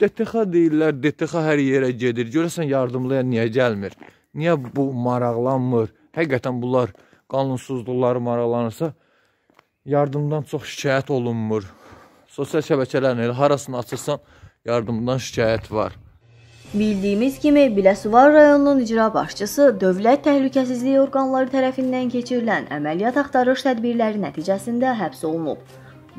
DTX deyirlər, DTX hər yerə gedir. Görəsən yardımlıya niyə gəlmir? Niyə bu maraqlanmır? Həqiqətən bunlar qanunsuzluqları maraqlanırsa yardımdan çox şikayət olunmur. Sosial şəbəkələrin elə harasını açırsan yardımdan şikayət var. Bildiyimiz kimi, Biləsuvar rayonunun icra başçısı Dövlət Təhlükəsizliyi orqanları tərəfindən keçirilən əməliyyat axtarış tədbirləri nəticəsində həbs olunub.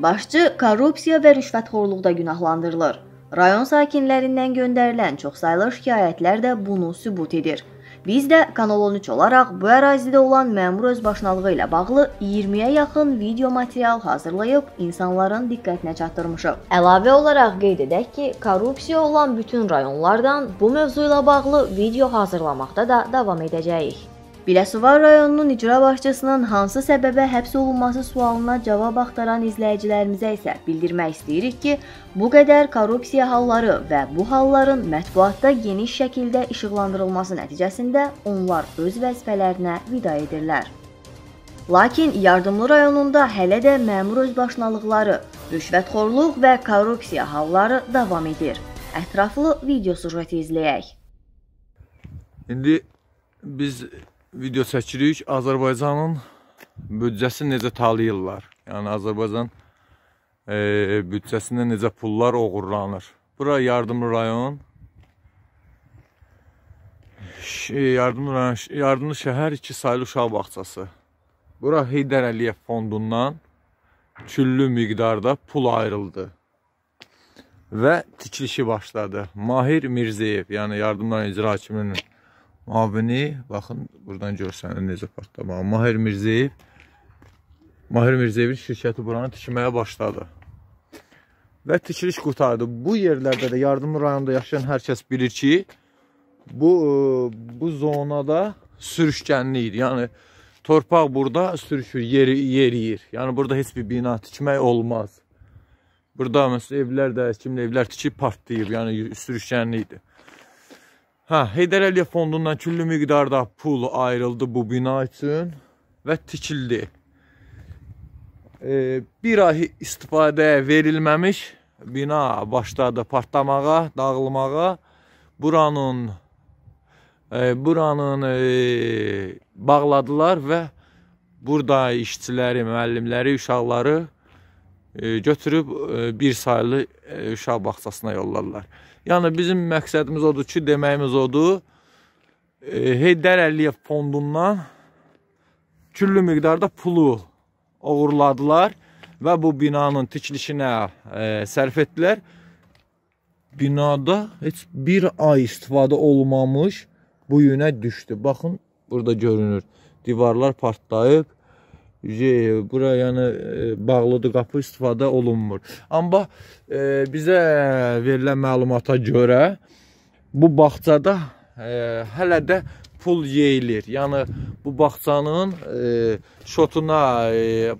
Başçı korrupsiya və rüşvətxorluqda günahlandırılır. Rayon sakinlərindən göndərilən çoxsaylı şikayətlər də bunu sübut edir. Biz də Kanal 13 olaraq bu ərazidə olan məmur özbaşınalığı ilə bağlı 20-yə yaxın video material hazırlayıb insanların diqqətinə çatdırmışıq. Əlavə olaraq qeyd edək ki, korrupsiya olan bütün rayonlardan bu mövzu ilə bağlı video hazırlamaqda da davam edəcəyik. Biləsuvar rayonunun icra başçısının hansı səbəbə həbs olunması sualına cavab axtaran izləyicilərimizə isə bildirmək istəyirik ki, bu qədər korrupsiya halları və bu halların mətbuatda geniş şəkildə işıqlandırılması nəticəsində onlar öz vəzifələrinə vida edirlər. Lakin Yardımlı rayonunda hələ də məmur özbaşınalıqları, rüşvətxorluq və korrupsiya halları davam edir. Ətraflı video sujeti izləyək. İndi biz video çəkirik Azərbaycanın büdcəsi necə talayırlar. Yəni Azərbaycan e, büdcəsində necə pullar oğurlanır. Bura yardımlı rayon. Yardımlı, rayon, yardımlı şəhər 2 saylı uşaq bağçası. Bura Heydər Əliyev fondundan küllü miqdarda pul ayrıldı. Və tikilişi başladı. Mahir Mirziyev, yəni yardımlı icra hakiminin müavini, baxın buradan görsənir necə partlamağı. Mahir Mirzəyev Mahir Mirzəyevin şirkəti buranı tikməyə başladı. Və tikiliş qutardı. Bu yerlərdə də yardımlı rayonda yaşayan hər kəs bilir ki, bu e, bu zonada sürüşkənlik idi. Yəni torpaq burada sürüşür, yeri yeriyir. Yəni burada heç bir bina tikmək olmaz. Burada məsələn evlər də kimlə evlər tikib partlayıb, yəni sürüşkənlikdir. Hə, Heydər Əliyev fondundan küllü miqdarda pul ayrıldı bu bina üçün və tikildi. E, bir ay istifadəyə verilməmiş bina başladı partlamağa, dağılmağa. Buranın e, buranın e, bağladılar və burada işçiləri, müəllimləri, uşaqları E, götürüb e, bir saylı e, uşaq bağçasına yollarlar. Yəni bizim məqsədimiz odur ki, deməyimiz odur, Heydər Əliyev fondundan küllü miqdarda pulu uğurladılar və bu binanın tikilişinə sərf etdilər. Binada heç bir ay istifadə olmamış bu günə düşdü. Baxın, burada görünür. Divarlar partlayıb, E, bura yəni e, bağlıdır, qapı istifadə olunmur. Amma e, bizə verilən məlumata görə bu bağçada e, hələ də pul yeyilir. Yəni bu bağçanın e, şotuna e, e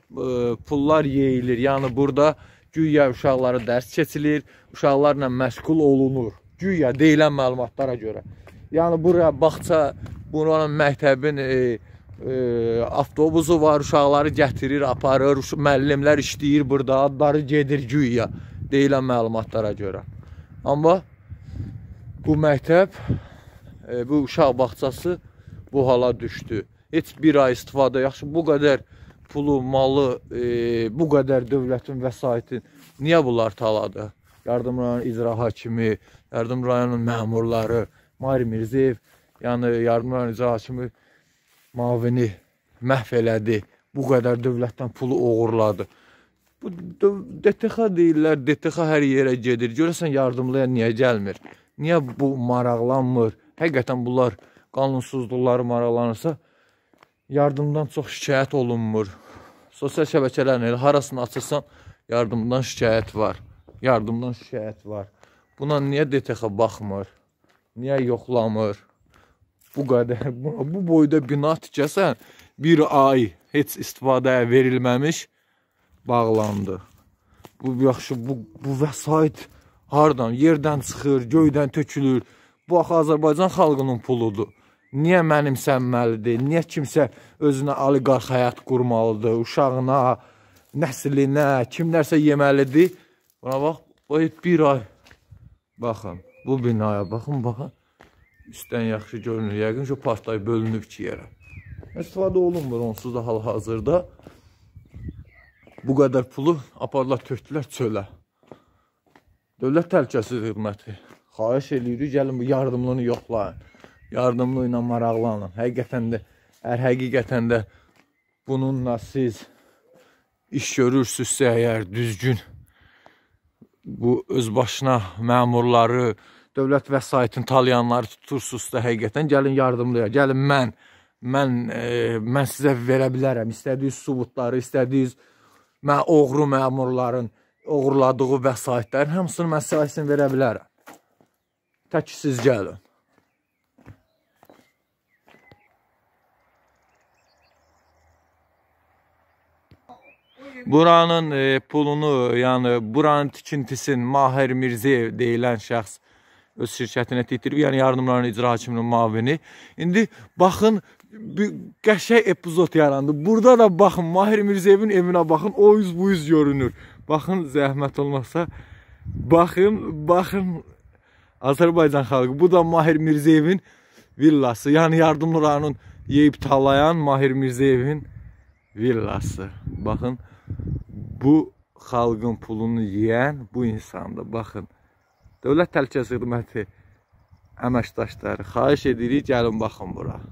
pullar yeyilir. Yəni burada güya uşaqlara dərs keçilir, uşaqlarla məşğul olunur. Güya deyilən məlumatlara görə. Yəni bura bağça buranın məktəbin e, e, avtobusu var, uşaqları gətirir, aparır, müəllimlər işləyir burada, adları gedir güya deyilən məlumatlara görə. Amma bu məktəb, e, bu uşaq bağçası bu hala düşdü. Heç bir ay istifadə, yaxşı bu qədər pulu, malı, e, bu qədər dövlətin vəsaitin niyə bunlar taladı? Yardım rayonun icra hakimi, yardım rayonun məmurları, Mahir Mirziyev, yəni yardım rayonun icra hakimi mavini məhv elədi, bu qədər dövlətdən pulu oğurladı. Bu DTX deyirlər, DTX hər yerə gedir. Görəsən yardımlıya niyə gəlmir? Niyə bu maraqlanmır? Həqiqətən bunlar qanunsuzluqları maraqlanırsa yardımdan çox şikayət olunmur. Sosial şəbəkələrin elə harasını açırsan yardımdan şikayət var. Yardımdan şikayət var. Buna niyə DTX baxmır? Niyə yoxlamır? bu qədər bu boyda bina tikəsən bir ay heç istifadəyə verilməmiş bağlandı. Bu yaxşı bu bu vəsait hardan? Yerdən çıxır, göydən tökülür. Bu axı Azərbaycan xalqının puludur. Niyə mənimsənməlidir? Niyə kimsə özünə oliqarx həyat qurmalıdır? Uşağına, nəslinə, kimlərsə yeməlidir? Buna bax, bu bir ay. Baxın, bu binaya baxın, baxın üstdən yaxşı görünür. Yəqin ki, partlayıb bölünüb ki yerə. İstifadə olunmur onsuz da hal-hazırda. Bu qədər pulu aparlar, tökdülər çölə. Dövlət Təhlükəsizlik Xidməti. Xahiş eləyirik, gəlin bu yardımlını yoxlayın. Yardımlı ilə maraqlanın. Həqiqətən də, ər həqiqətən də bununla siz iş görürsünüzsə əgər düzgün bu öz başına məmurları, dövlət vəsaitini talayanları tutursunuzsa həqiqətən gəlin yardımlıya. Gəlin mən mən e, mən sizə verə bilərəm istədiyiniz sübutları, istədiyiniz mən oğru məmurların oğurladığı vəsaitlərin hamısını mən sizə sizin verə bilərəm. Tək ki, siz gəlin. Buranın e, pulunu, yəni buranın tikintisin Mahir Mirziyev deyilən şəxs öz şirkətinə titirib, yəni yardımların icra hakiminin müavini. İndi baxın bir qəşəng epizod yarandı. Burada da baxın Mahir Mirzəyevin evinə baxın, o üz bu üz görünür. Baxın zəhmət olmasa baxın, baxın Azərbaycan xalqı. Bu da Mahir Mirzəyevin villası. Yəni yardımların yeyib talayan Mahir Mirzəyevin villası. Baxın bu xalqın pulunu yeyən bu insandır. Baxın Dövlət Təhlükəsizlik Xidməti əməkdaşları xahiş edirik, gəlin baxın bura.